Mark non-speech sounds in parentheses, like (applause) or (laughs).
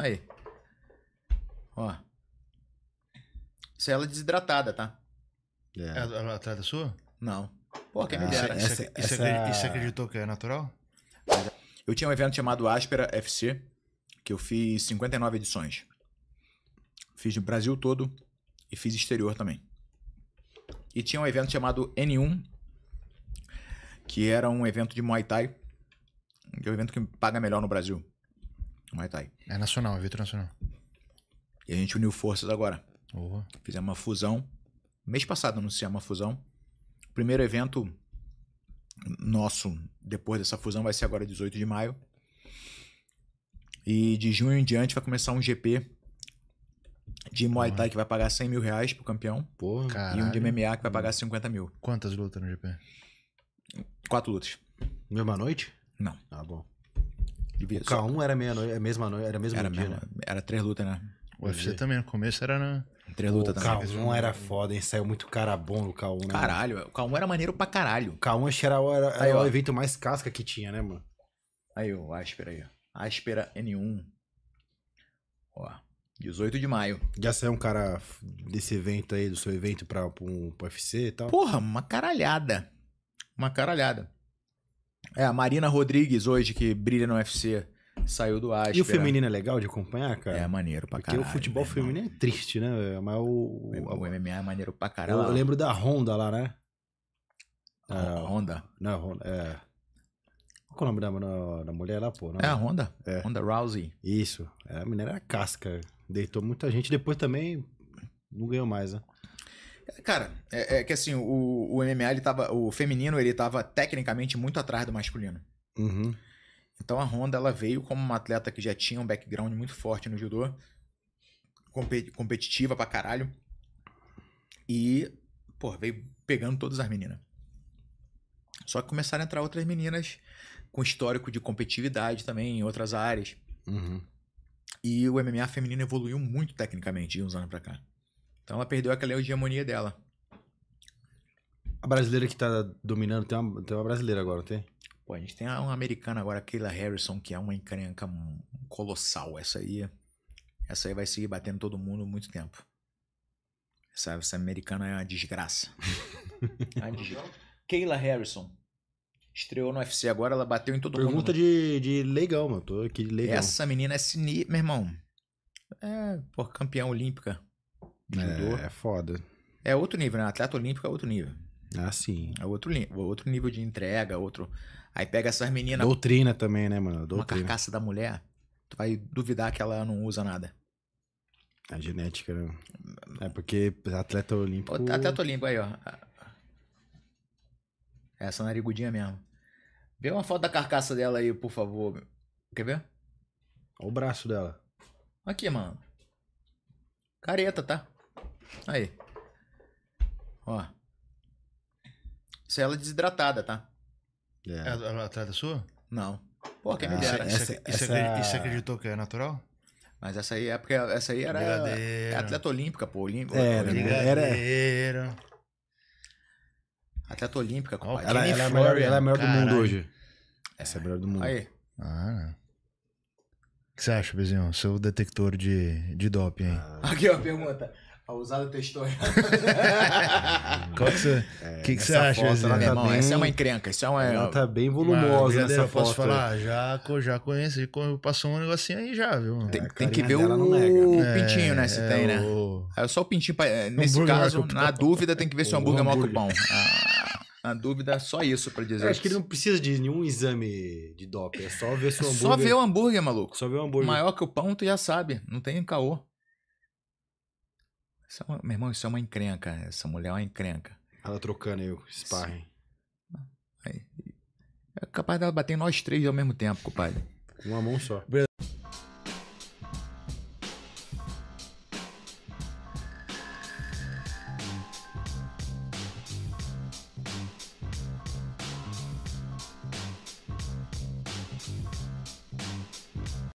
Aí. Ó. Isso é ela desidratada, tá? É. é. Ela, ela atrás da sua? Não. Pô, quem me ah, dera. Isso, é é essa, essa... acreditou que é natural? Eu tinha um evento chamado Áspera FC, que eu fiz 59 edições. Fiz no Brasil todo e fiz exterior também. E tinha um evento chamado N1, que era um evento de Muay Thai, que é o evento que paga melhor no Brasil. Muay Thai. É nacional, é evento nacional. E a gente uniu forças agora. Uhum. Fizemos uma fusão. Mês passado anunciamos uma fusão. O primeiro evento nosso, depois dessa fusão, vai ser agora 18 de maio. E de junho em diante vai começar um GP de Muay Thai que vai pagar 100 mil reais pro campeão. Porra, E um de MMA que vai pagar 50 mil. Quantas lutas no GP? Quatro lutas. Mesma noite? Não. Tá bom. Só K1 era meia noite, é a mesma noite, era mesmo era dia, mesmo, né? Era três lutas, né? O UFC também, no começo era na... Três lutas também. O K1 era foda, hein? Saiu muito cara bom no K1, né? Caralho, o K1 era maneiro pra caralho. O K1 acho que era, era, era aí, o evento mais casca que tinha, né, mano? Aí, o Asper aí, ó. Aspera N1. Ó, 18 de maio. Já saiu um cara desse evento aí, do seu evento pra, pra um, pro UFC e tal? Porra, uma caralhada. Uma caralhada. É, a Marina Rodrigues hoje, que brilha no UFC, saiu do Asper. E o feminino é legal de acompanhar, cara? É maneiro pra caralho. Porque o futebol né, feminino é triste, né? Mas o, o, o, MMA é maneiro pra caralho. Eu, lembro da Honda lá, né? A, é, Honda? Não, é Honda, é... Qual é o nome da, da mulher lá, pô? Não? É a Honda. É. Honda Rousey. Isso. É, a mulher era casca. Deitou muita gente. Depois também não ganhou mais, né? Cara, é, é que assim, o, o, MMA, ele tava, o feminino, ele tava tecnicamente muito atrás do masculino. Uhum. Então a Honda, ela veio como uma atleta que já tinha um background muito forte no judô, compet, competitiva pra caralho. E, pô, veio pegando todas as meninas. Só que começaram a entrar outras meninas com histórico de competitividade também em outras áreas. Uhum. E o MMA feminino evoluiu muito tecnicamente de uns anos pra cá. Então ela perdeu aquela hegemonia dela. A brasileira que tá dominando, tem uma, tem uma brasileira agora, tem? Pô, a gente tem uma americana agora, Kayla Harrison, que é uma encrenca colossal. Essa aí, essa aí vai seguir batendo todo mundo muito tempo. Essa, essa americana é uma desgraça. (laughs) é uma desgraça. Kayla Harrison. Estreou no UFC agora, ela bateu em todo Pergunta mundo. Pergunta de, de legal, mano. Tô aqui de legal. Essa menina é sinistra, meu irmão. É, pô, campeã olímpica judô. É, é foda. É outro nível, né? Atleta olímpico é outro nível. Ah, sim. É outro, outro nível de entrega, outro. Aí pega essas meninas. Doutrina também, né, mano? Doutrina. Uma carcaça da mulher, tu vai duvidar que ela não usa nada. A é genética, né? É porque atleta olímpico. atleta olímpico aí, ó. Essa narigudinha mesmo. Vê uma foto da carcaça dela aí, por favor. Quer ver? Olha o braço dela. Aqui, mano. Careta, tá? Aí. Ó. Isso é ela desidratada, tá? É. é ela atrás da sua? Não. Pô, quem me ah, dera. essa- E você e você acreditou que é natural? Mas essa aí é porque essa aí era atleta olímpica, pô. Olímpica, Era, né? Era- Atleta olímpica, compadre. Ela, ela é a melhor, ela é a melhor do mundo hoje. Essa é a melhor do mundo. Aí. Ah, né? O que você acha, Bezinho? Seu detector de, de doping, hein? Aqui, ó, pergunta. A usada testou (laughs) Qual que você, é, que que você acha, foto, irmão, tá bem, Essa é uma encrenca, essa é uma... Ela tá bem ah, volumosa essa foto. posso falar, já, já conheço, passou um negocinho aí já, viu? Tem, é, tem que ver o, o né? é, pintinho, né, se é, tem, né? O... É só o pintinho, pra, é, nesse caso, na dúvida, tem que ver se o hambúrguer é maior que o pão. Na dúvida, só isso para dizer. Eu acho que ele não precisa de nenhum exame de doping, é só ver se o hambúrguer... Só ver o hambúrguer, maluco. Só ver o hambúrguer. Maior que o pão, tu já sabe, não tem caô. Isso é uma, meu irmão, isso é uma encrenca. Né? Essa mulher é uma encrenca. Ela trocando eu, sparring. Aí, é capaz dela bater em nós três ao mesmo tempo, compadre. Uma mão só.